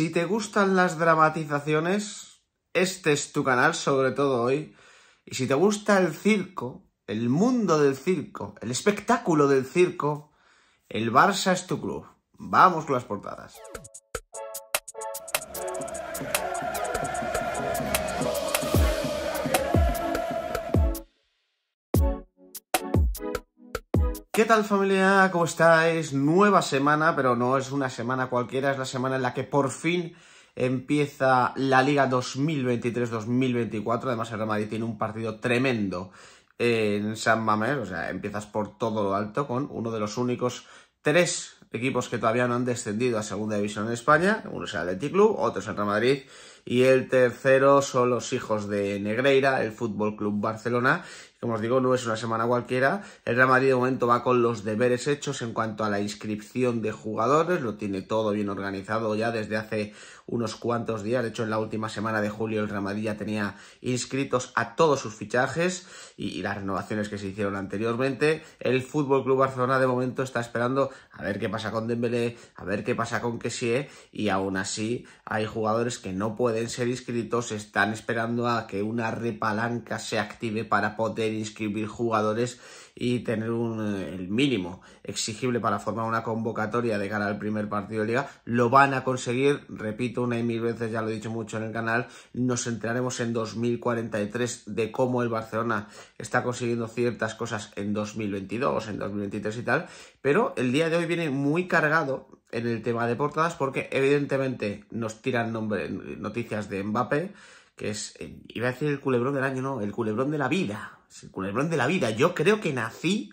Si te gustan las dramatizaciones, este es tu canal, sobre todo hoy. Y si te gusta el circo, el mundo del circo, el espectáculo del circo, el Barça es tu club. Vamos con las portadas. ¿Qué tal familia? ¿Cómo estáis? Nueva semana, pero no es una semana cualquiera, es la semana en la que por fin empieza la Liga 2023-2024. Además el Real Madrid tiene un partido tremendo en San Mamés, o sea, empiezas por todo lo alto con uno de los únicos tres equipos que todavía no han descendido a Segunda División en España. Uno es el Athletic Club, otro es el Real Madrid y el tercero son los hijos de Negreira, el Fútbol Club Barcelona. Como os digo, no es una semana cualquiera. El Real Madrid de momento va con los deberes hechos en cuanto a la inscripción de jugadores, lo tiene todo bien organizado ya desde hace unos cuantos días. De hecho, en la última semana de julio el Real Madrid ya tenía inscritos a todos sus fichajes y, las renovaciones que se hicieron anteriormente. El Fútbol Club Barcelona de momento está esperando a ver qué pasa con Dembélé, a ver qué pasa con Kessie y aún así hay jugadores que no pueden ser inscritos están esperando a que una repalanca se active para poder inscribir jugadores y tener un, eh, el mínimo exigible para formar una convocatoria de cara al primer partido de liga. Lo van a conseguir, repito una y mil veces, ya lo he dicho mucho en el canal, nos centraremos en 2043 de cómo el Barcelona está consiguiendo ciertas cosas en 2022, en 2023 y tal, pero el día de hoy viene muy cargado en el tema de portadas porque evidentemente nos tiran nombre, noticias de Mbappé, que es, eh, iba a decir el culebrón del año, no, el culebrón de la vida. Es el culebrón de la vida. Yo creo que nací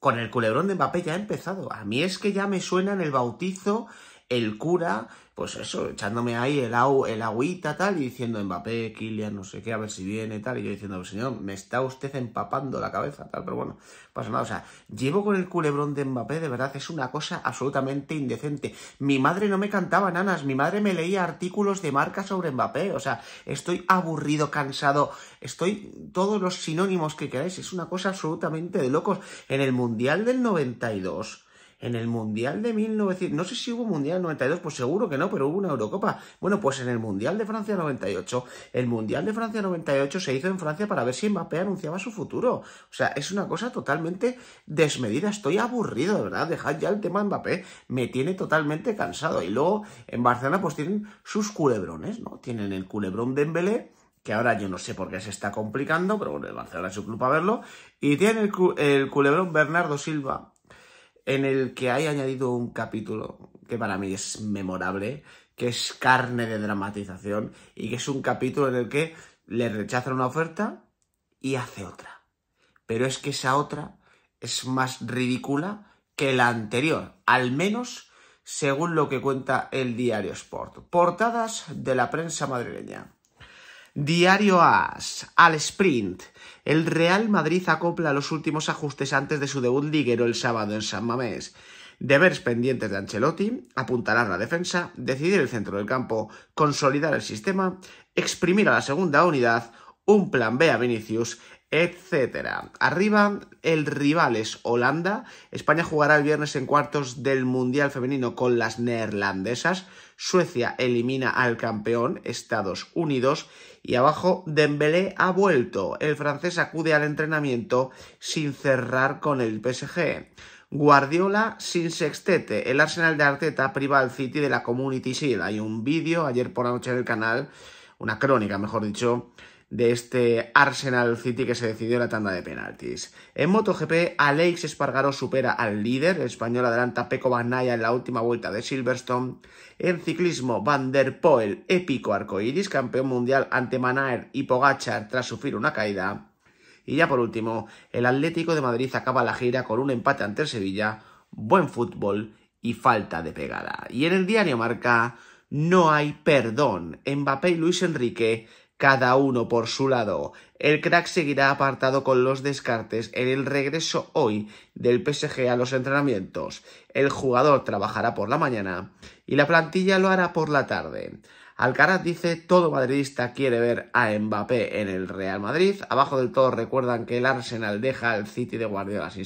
con el culebrón de Mbappé ya ha empezado. A mí es que ya me suenan el bautizo, el cura, pues eso, echándome ahí el, el agüita tal y diciendo Mbappé, Kylian, no sé qué, a ver si viene tal. Y yo diciendo, pues, señor, me está usted empapando la cabeza tal, pero bueno, pasa nada. O sea, llevo con el culebrón de Mbappé, de verdad, es una cosa absolutamente indecente. Mi madre no me cantaba nanas, mi madre me leía artículos de marca sobre Mbappé. O sea, estoy aburrido, cansado, estoy todos los sinónimos que queráis. Es una cosa absolutamente de locos. En el Mundial del 92 en el Mundial de 1900, no sé si hubo Mundial 92, pues seguro que no, pero hubo una Eurocopa. Bueno, pues en el Mundial de Francia 98, el Mundial de Francia 98 se hizo en Francia para ver si Mbappé anunciaba su futuro. O sea, es una cosa totalmente desmedida. Estoy aburrido, de verdad. Dejad ya el tema Mbappé. Me tiene totalmente cansado. Y luego en Barcelona pues tienen sus culebrones, ¿no? Tienen el culebrón de Dembélé, que ahora yo no sé por qué se está complicando, pero bueno, el Barcelona es su club a verlo. Y tiene el culebrón Bernardo Silva, en el que hay añadido un capítulo que para mí es memorable, que es carne de dramatización y que es un capítulo en el que le rechaza una oferta y hace otra. Pero es que esa otra es más ridícula que la anterior, al menos según lo que cuenta el diario Sport. Portadas de la prensa madrileña. Diario As, al sprint. El Real Madrid acopla los últimos ajustes antes de su debut liguero el sábado en San Mamés. Deberes pendientes de Ancelotti, apuntalar la defensa, decidir el centro del campo, consolidar el sistema, exprimir a la segunda unidad, un plan B a Vinicius etcétera. Arriba el rival es Holanda. España jugará el viernes en cuartos del Mundial Femenino con las neerlandesas. Suecia elimina al campeón Estados Unidos y abajo Dembélé ha vuelto. El francés acude al entrenamiento sin cerrar con el PSG. Guardiola sin sextete. El Arsenal de Arteta priva al City de la Community Shield. Hay un vídeo ayer por la noche en el canal, una crónica, mejor dicho, de este Arsenal City que se decidió la tanda de penaltis. En MotoGP, Alex Espargaró supera al líder, el español adelanta a Peko en la última vuelta de Silverstone. En ciclismo, Van der Poel, épico arcoiris, campeón mundial ante Manaer y Pogachar tras sufrir una caída. Y ya por último, el Atlético de Madrid acaba la gira con un empate ante el Sevilla, buen fútbol y falta de pegada. Y en el diario Marca, no hay perdón. Mbappé y Luis Enrique cada uno por su lado. El crack seguirá apartado con los descartes en el regreso hoy del PSG a los entrenamientos. El jugador trabajará por la mañana y la plantilla lo hará por la tarde. Alcaraz dice, todo madridista quiere ver a Mbappé en el Real Madrid. Abajo del todo recuerdan que el Arsenal deja al City de Guardiola sin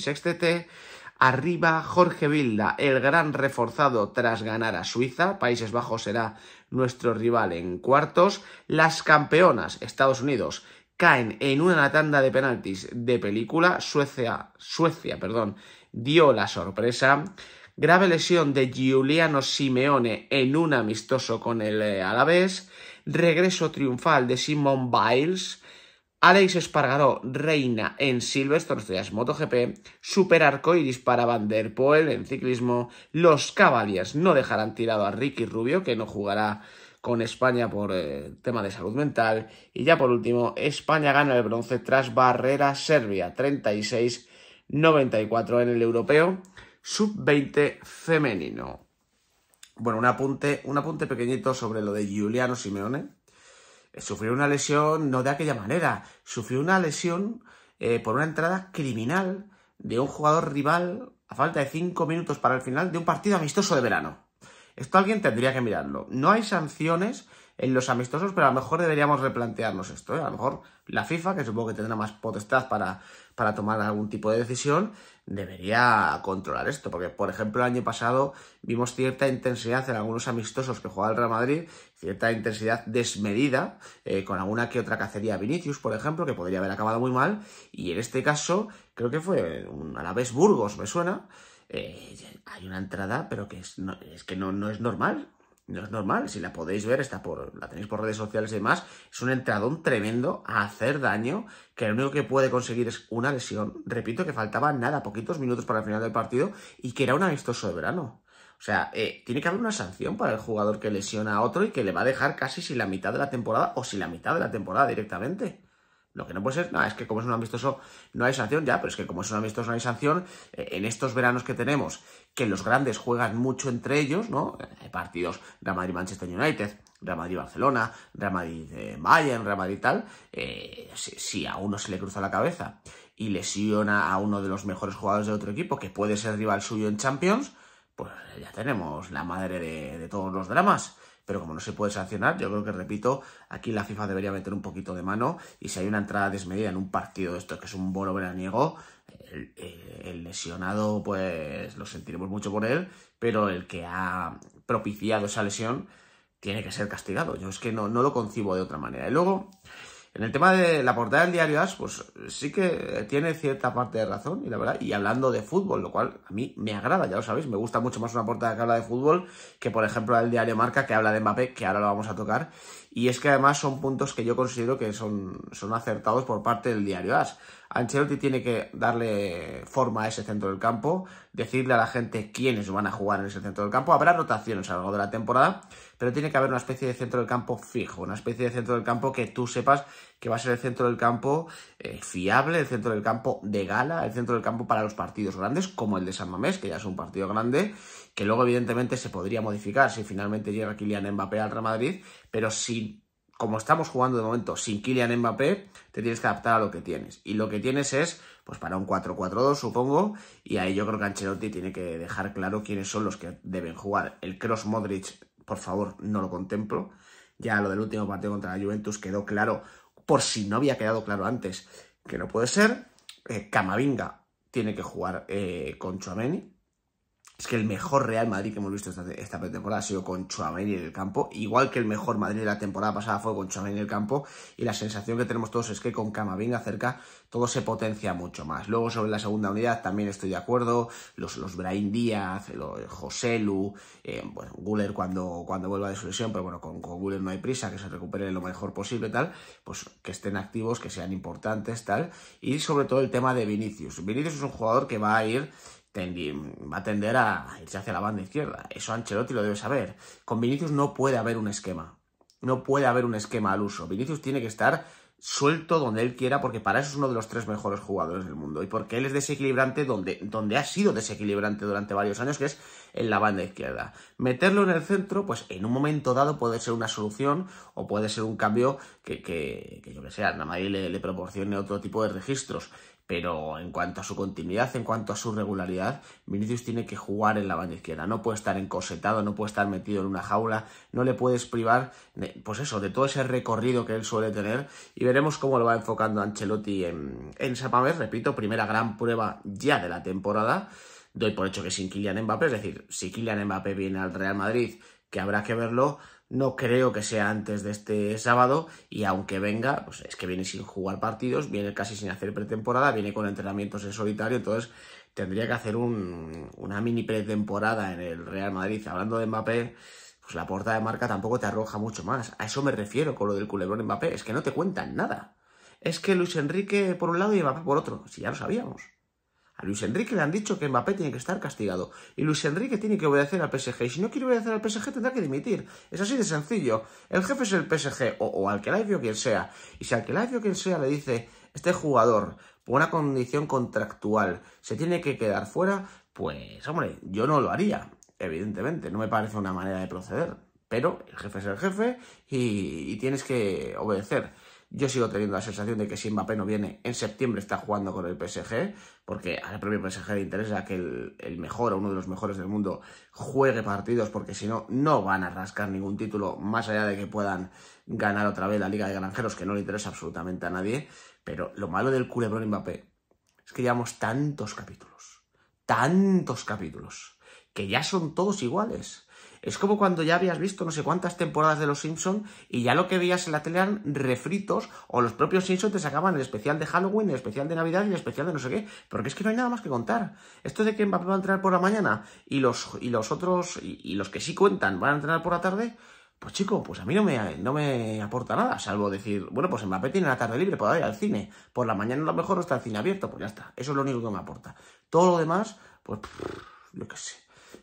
Arriba Jorge Vilda, el gran reforzado tras ganar a Suiza. Países Bajos será nuestro rival en cuartos. Las campeonas, Estados Unidos, caen en una tanda de penaltis de película. Suecia, Suecia perdón, dio la sorpresa. Grave lesión de Giuliano Simeone en un amistoso con el eh, Alavés. Regreso triunfal de Simon Biles Alex Espargaró reina en Silverstone, esto MotoGP, Super y dispara Van der Poel en ciclismo, los Cavaliers no dejarán tirado a Ricky Rubio, que no jugará con España por eh, tema de salud mental, y ya por último, España gana el bronce tras barrera Serbia, 36-94 en el europeo, sub-20 femenino. Bueno, un apunte, un apunte pequeñito sobre lo de Giuliano Simeone, sufrió una lesión no de aquella manera, sufrió una lesión eh, por una entrada criminal de un jugador rival a falta de cinco minutos para el final de un partido amistoso de verano. Esto alguien tendría que mirarlo. No hay sanciones en los amistosos, pero a lo mejor deberíamos replantearnos esto. ¿eh? A lo mejor la FIFA, que supongo que tendrá más potestad para tomar algún tipo de decisión, debería controlar esto, porque por ejemplo el año pasado vimos cierta intensidad en algunos amistosos que jugaba el Real Madrid, cierta intensidad desmedida, eh, con alguna que otra cacería Vinicius, por ejemplo, que podría haber acabado muy mal, y en este caso creo que fue un, a la vez Burgos, me suena, eh, hay una entrada, pero que es, que no es normal, no es normal, si la podéis ver, está por, la tenéis por redes sociales y demás, es un entradón tremendo a hacer daño, que lo único que puede conseguir es una lesión. Repito que faltaba nada, poquitos minutos para el final del partido y que era un amistoso de verano. O sea, eh, tiene que haber una sanción para el jugador que lesiona a otro y que le va a dejar casi sin la mitad de la temporada o sin la mitad de la temporada directamente. Lo que no puede ser, nada es que como es un amistoso no hay sanción, ya, pero es que como es un amistoso no hay sanción, eh, en estos veranos que tenemos, que los grandes juegan mucho entre ellos, ¿no? Hay partidos Real Madrid-Manchester United, Real Madrid-Barcelona, Real Madrid-Bayern, eh, Real Madrid tal, eh, si, a uno se le cruza la cabeza y lesiona a uno de los mejores jugadores de otro equipo, que puede ser rival suyo en Champions, pues ya tenemos la madre de todos los dramas pero como no se puede sancionar, yo creo que, repito, aquí la FIFA debería meter un poquito de mano y si hay una entrada desmedida en un partido de estos que es un bolo veraniego, el, eh, lesionado, pues lo sentiremos mucho por él, pero el que ha propiciado esa lesión tiene que ser castigado. Yo es que no, no lo concibo de otra manera. Y luego, en el tema de la portada del diario As, pues sí que tiene cierta parte de razón, y la verdad, y hablando de fútbol, lo cual a mí me agrada, ya lo sabéis, me gusta mucho más una portada que habla de fútbol que, por ejemplo, el diario Marca que habla de Mbappé, que ahora lo vamos a tocar, y es que además son puntos que yo considero que son, son acertados por parte del diario As. Ancelotti tiene que darle forma a ese centro del campo, decirle a la gente quiénes van a jugar en ese centro del campo. Habrá rotaciones a lo largo de la temporada, pero tiene que haber una especie de centro del campo fijo, una especie de centro del campo que tú sepas que va a ser el centro del campo eh, fiable, el centro del campo de gala, el centro del campo para los partidos grandes, como el de San Mamés, que ya es un partido grande, que luego evidentemente se podría modificar si finalmente llega Kylian Mbappé al Real Madrid, pero sin como estamos jugando de momento sin Kylian Mbappé, te tienes que adaptar a lo que tienes. Y lo que tienes es, pues para un 4-4-2 supongo, y ahí yo creo que Ancelotti tiene que dejar claro quiénes son los que deben jugar. El Cross Modric, por favor, no lo contemplo. Ya lo del último partido contra la Juventus quedó claro, por si no había quedado claro antes, que no puede ser. Eh, Camavinga tiene que jugar eh, con Chuameni, es que el mejor Real Madrid que hemos visto esta, pretemporada ha sido con Chouameni en el campo, igual que el mejor Madrid de la temporada pasada fue con Chouameni en el campo, y la sensación que tenemos todos es que con Camavinga cerca todo se potencia mucho más. Luego sobre la segunda unidad también estoy de acuerdo, los, los Brain Díaz, José Joselu, eh, bueno, Guller cuando, vuelva de su lesión, pero bueno, con, con Guller no hay prisa, que se recupere lo mejor posible, tal, pues que estén activos, que sean importantes, tal, y sobre todo el tema de Vinicius. Vinicius es un jugador que va a ir va a tender a irse hacia la banda izquierda. Eso Ancelotti lo debe saber. Con Vinicius no puede haber un esquema. No puede haber un esquema al uso. Vinicius tiene que estar suelto donde él quiera, porque para eso es uno de los tres mejores jugadores del mundo. Y porque él es desequilibrante donde, donde ha sido desequilibrante durante varios años, que es en la banda izquierda. Meterlo en el centro, pues en un momento dado puede ser una solución o puede ser un cambio que, que, que yo que sea a le, le proporcione otro tipo de registros pero en cuanto a su continuidad, en cuanto a su regularidad, Vinicius tiene que jugar en la banda izquierda, no puede estar encosetado, no puede estar metido en una jaula, no le puedes privar, de, pues eso, de todo ese recorrido que él suele tener y veremos cómo lo va enfocando Ancelotti en, en repito, primera gran prueba ya de la temporada, doy por hecho que sin Kylian Mbappé, es decir, si Kylian Mbappé viene al Real Madrid, que habrá que verlo, no creo que sea antes de este sábado y aunque venga, pues es que viene sin jugar partidos, viene casi sin hacer pretemporada, viene con entrenamientos en solitario, entonces tendría que hacer una mini pretemporada en el Real Madrid. Hablando de Mbappé, pues la portada de marca tampoco te arroja mucho más. A eso me refiero con lo del culebrón Mbappé, es que no te cuentan nada. Es que Luis Enrique por un lado y Mbappé por otro, si ya lo sabíamos. A Luis Enrique le han dicho que Mbappé tiene que estar castigado. Y Luis Enrique tiene que obedecer al PSG. Y si no quiere obedecer al PSG, tendrá que dimitir. Es así de sencillo. El jefe es el PSG, o, al que o quien sea. Y si al que o quien sea le dice, este jugador, por una condición contractual, se tiene que quedar fuera, pues, hombre, yo no lo haría. Evidentemente, no me parece una manera de proceder. Pero el jefe es el jefe y tienes que obedecer. Yo sigo teniendo la sensación de que si Mbappé no viene, en septiembre está jugando con el PSG, porque al propio PSG le interesa que el, mejor o uno de los mejores del mundo juegue partidos, porque si no, no van a rascar ningún título, más allá de que puedan ganar otra vez la Liga de Granjeros, que no le interesa absolutamente a nadie. Pero lo malo del culebrón Mbappé es que llevamos tantos capítulos, tantos capítulos, que ya son todos iguales. Es como cuando ya habías visto no sé cuántas temporadas de Los Simpson y ya lo que veías en la tele eran refritos o los propios Simpsons te sacaban el especial de Halloween, el especial de Navidad y el especial de no sé qué. Porque es que no hay nada más que contar. Esto de que Mbappé va a entrar por la mañana y los, y los otros y, los que sí cuentan van a entrar por la tarde, pues chico, pues a mí no me, no me aporta nada, salvo decir, bueno, pues Mbappé tiene la tarde libre puedo ir al cine, por la mañana a lo mejor no está el cine abierto, pues ya está, eso es lo único que me aporta. Todo lo demás, pues, lo que sé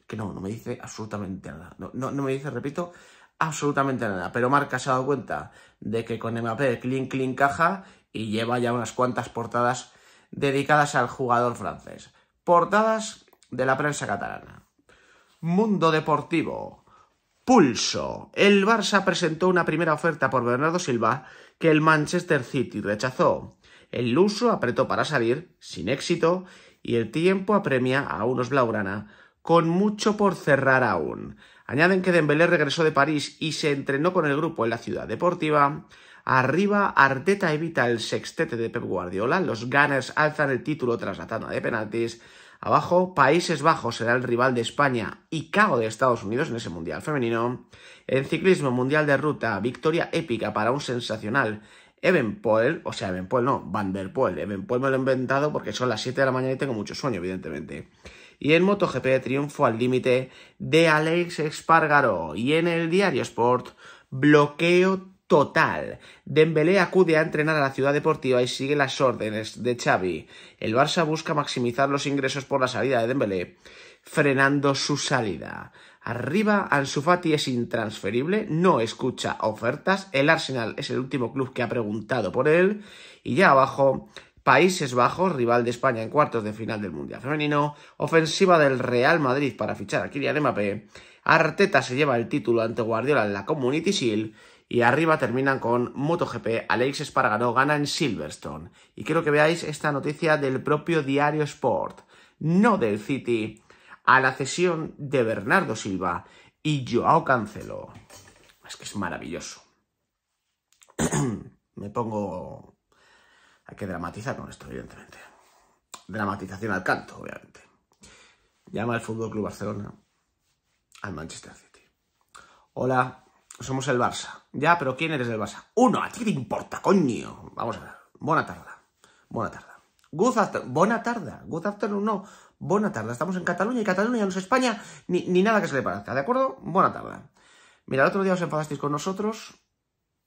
que no, no me dice absolutamente nada. No, me dice, repito, absolutamente nada. Pero Marca se ha dado cuenta de que con MAP clean clean caja y lleva ya unas cuantas portadas dedicadas al jugador francés. Portadas de la prensa catalana. Mundo Deportivo. Pulso. El Barça presentó una primera oferta por Bernardo Silva que el Manchester City rechazó. El luso apretó para salir, sin éxito, y el tiempo apremia a unos Blaugrana con mucho por cerrar aún. Añaden que Dembélé regresó de París y se entrenó con el grupo en la ciudad deportiva. Arriba, Arteta evita el sextete de Pep Guardiola. Los Gunners alzan el título tras la tanda de penaltis. Abajo, Países Bajos será el rival de España y cago de Estados Unidos en ese Mundial femenino. En ciclismo mundial de ruta, victoria épica para un sensacional Even Poel, o sea, Even Poel no, Van der Poel. Even Poel me lo he inventado porque son las 7 de la mañana y tengo mucho sueño, evidentemente y en MotoGP triunfo al límite de Alex Espargaró y en el diario Sport bloqueo total. Dembélé acude a entrenar a la ciudad deportiva y sigue las órdenes de Xavi. El Barça busca maximizar los ingresos por la salida de Dembélé, frenando su salida. Arriba, Ansu es intransferible, no escucha ofertas, el Arsenal es el último club que ha preguntado por él y ya abajo Países Bajos, rival de España en cuartos de final del Mundial Femenino, ofensiva del Real Madrid para fichar a Kylian Mbappé, Arteta se lleva el título ante Guardiola en la Community Shield y arriba terminan con MotoGP, Alex Espargaró gana en Silverstone. Y quiero que veáis esta noticia del propio diario Sport, no del City, a la cesión de Bernardo Silva y Joao Cancelo. Es que es maravilloso. Me pongo hay que dramatizar con esto, evidentemente. Dramatización al canto, obviamente. Llama al Fútbol Club Barcelona al Manchester City. Hola, somos el Barça. Ya, pero ¿quién eres del Barça? Uno, ¿a ti te importa, coño? Vamos a ver. Buena tarde, Buena tarde. Good afternoon. Buena tarde. Good afternoon, no. Buena tarde. Estamos en Cataluña y Cataluña no es España ni, ni nada que se le parezca, ¿de acuerdo? Buena tarde. Mira, el otro día os enfadasteis con nosotros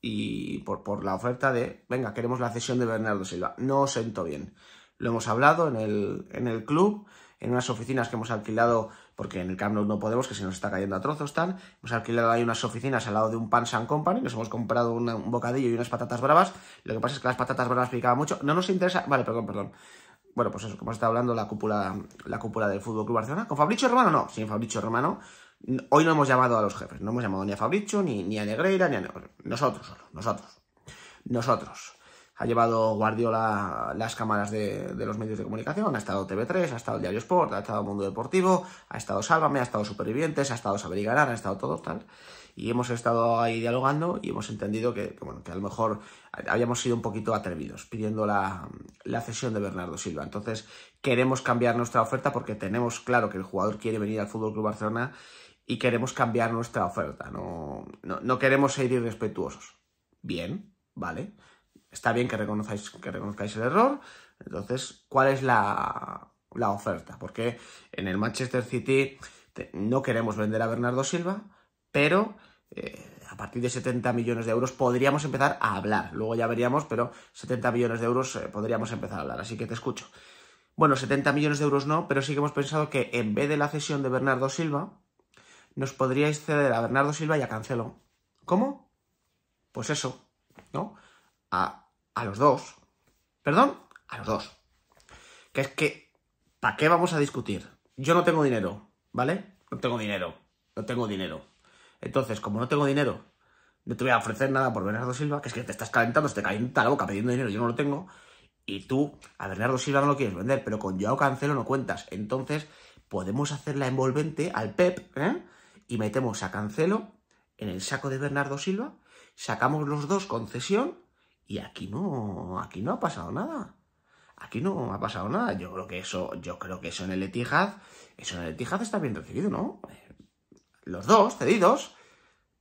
y por, por la oferta de, venga, queremos la cesión de Bernardo Silva. No os bien. Lo hemos hablado en el, en el club, en unas oficinas que hemos alquilado, porque en el Camp Nou no podemos, que se nos está cayendo a trozos, tan. Hemos alquilado ahí unas oficinas al lado de un Pan San Company, nos hemos comprado un bocadillo y unas patatas bravas. Lo que pasa es que las patatas bravas picaban mucho. No nos interesa... Vale, perdón, perdón. Bueno, pues eso, como está hablando la cúpula, la cúpula del Fútbol Club Barcelona. ¿Con Fabricio Romano? No, sin Fabricio Romano. Hoy no hemos llamado a los jefes, no hemos llamado ni a Fabricio, ni, ni a Negreira, ni a... Nosotros solo, nosotros. Nosotros. Ha llevado Guardiola las cámaras de, los medios de comunicación, ha estado TV3, ha estado el Diario Sport, ha estado Mundo Deportivo, ha estado Sálvame, ha estado Supervivientes, ha estado Saber y Ganar, ha estado todo tal. Y hemos estado ahí dialogando y hemos entendido que, que bueno, que a lo mejor habíamos sido un poquito atrevidos pidiendo la, la cesión de Bernardo Silva. Entonces queremos cambiar nuestra oferta porque tenemos claro que el jugador quiere venir al FC Barcelona y queremos cambiar nuestra oferta, no, no, queremos ser irrespetuosos. Bien, vale. Está bien que reconozcáis, que reconozcáis el error. Entonces, ¿cuál es la, la oferta? Porque en el Manchester City no queremos vender a Bernardo Silva, pero eh, a partir de 70 millones de euros podríamos empezar a hablar. Luego ya veríamos, pero 70 millones de euros eh, podríamos empezar a hablar. Así que te escucho. Bueno, 70 millones de euros no, pero sí que hemos pensado que en vez de la cesión de Bernardo Silva, nos podríais ceder a Bernardo Silva y a Cancelo. ¿Cómo? Pues eso, ¿no? A, a los dos. Perdón, a los dos. Que es que, ¿para qué vamos a discutir? Yo no tengo dinero, ¿vale? No tengo dinero, no tengo dinero. Entonces, como no tengo dinero, no te voy a ofrecer nada por Bernardo Silva, que es que te estás calentando, te calienta la boca pidiendo dinero, yo no lo tengo. Y tú, a Bernardo Silva no lo quieres vender, pero con Joao Cancelo no cuentas. Entonces, podemos hacerla envolvente al Pep, ¿eh? y metemos a Cancelo en el saco de Bernardo Silva, sacamos los dos concesión y aquí no, aquí no ha pasado nada. Aquí no ha pasado nada. Yo creo que eso, yo creo que eso en el Etihad, eso en el Etihad está bien recibido, ¿no? Los dos cedidos.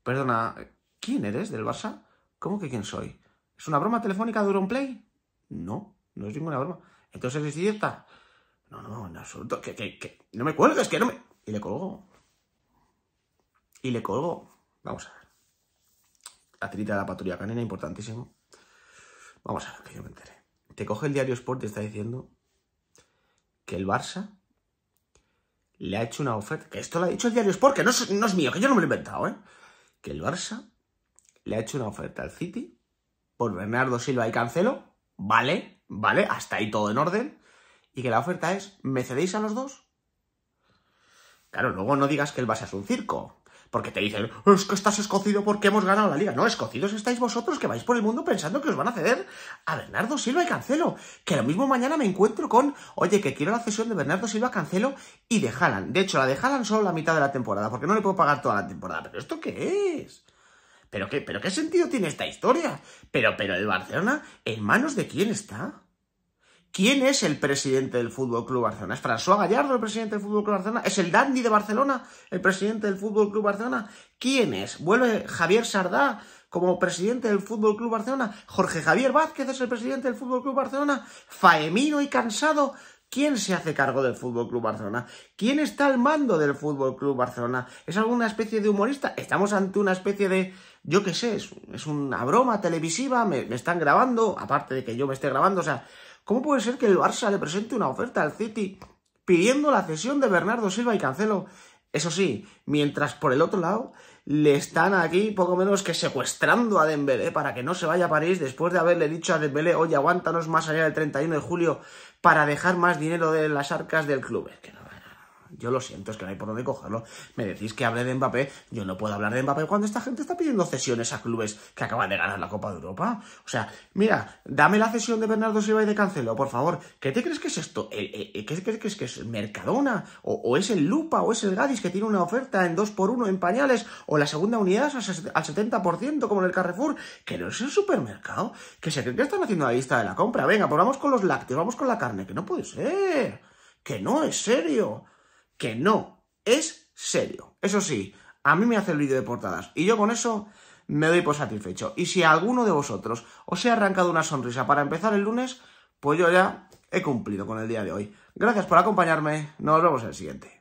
Perdona, ¿quién eres del Barça? ¿Cómo que quién soy? ¿Es una broma telefónica de UronPlay? No, no es ninguna broma. ¿Entonces es cierta? No, no, en absoluto. Que, no me cuelgues, que no me... Y le colgó y le colgo Vamos a ver. La tirita de la patrulla canina, importantísimo. Vamos a ver que yo me enteré. Te coge el diario Sport y está diciendo que el Barça le ha hecho una oferta. Que esto lo ha dicho el diario Sport, que no es, mío, que yo no me lo he inventado, ¿eh? Que el Barça le ha hecho una oferta al City por Bernardo Silva y Cancelo. Vale, vale, hasta ahí todo en orden. Y que la oferta es, ¿me cedéis a los dos? Claro, luego no digas que el Barça es un circo porque te dicen, es que estás escocido porque hemos ganado la liga. No, escocidos estáis vosotros que vais por el mundo pensando que os van a ceder a Bernardo Silva y Cancelo. Que lo mismo mañana me encuentro con, oye, que quiero la cesión de Bernardo Silva, Cancelo y de De hecho, la de solo la mitad de la temporada, porque no le puedo pagar toda la temporada. ¿Pero esto qué es? ¿Pero qué, pero qué sentido tiene esta historia? Pero, pero el Barcelona, ¿en manos de quién está? ¿Quién es el presidente del Fútbol Club Barcelona? ¿Es François Gallardo el presidente del Fútbol Club Barcelona? ¿Es el Dandy de Barcelona el presidente del Fútbol Club Barcelona? ¿Quién es? ¿Vuelve Javier Sardá como presidente del Fútbol Club Barcelona? ¿Jorge Javier Vázquez es el presidente del Fútbol Club Barcelona? ¿Faemino y Cansado? ¿Quién se hace cargo del Fútbol Club Barcelona? ¿Quién está al mando del Fútbol Club Barcelona? ¿Es alguna especie de humorista? ¿Estamos ante una especie de yo qué sé, es, una broma televisiva, me están grabando, aparte de que yo me esté grabando, o sea, ¿Cómo puede ser que el Barça le presente una oferta al City pidiendo la cesión de Bernardo Silva y Cancelo? Eso sí, mientras por el otro lado le están aquí poco menos que secuestrando a Dembélé para que no se vaya a París después de haberle dicho a Dembélé, oye, aguántanos más allá del 31 de julio para dejar más dinero de las arcas del club. Yo lo siento, es que no hay por dónde cogerlo. Me decís que hable de Mbappé. Yo no puedo hablar de Mbappé cuando esta gente está pidiendo cesiones a clubes que acaban de ganar la Copa de Europa. O sea, mira, dame la cesión de Bernardo Silva y de Cancelo, por favor. ¿Qué te crees que es esto? Eh, eh, eh, ¿Qué crees que es, Mercadona? ¿O, es el Lupa? ¿O es el Gadis que tiene una oferta en 2x1 en pañales? ¿O la segunda unidad al 70% como en el Carrefour? ¿Que no es el supermercado? ¿Que se creen que están haciendo la lista de la compra? Venga, pues vamos con los lácteos, vamos con la carne. Que no puede ser. Que no es serio que no es serio. Eso sí, a mí me hace el vídeo de portadas y yo con eso me doy por satisfecho. Y si alguno de vosotros os he arrancado una sonrisa para empezar el lunes, pues yo ya he cumplido con el día de hoy. Gracias por acompañarme, nos vemos en el siguiente.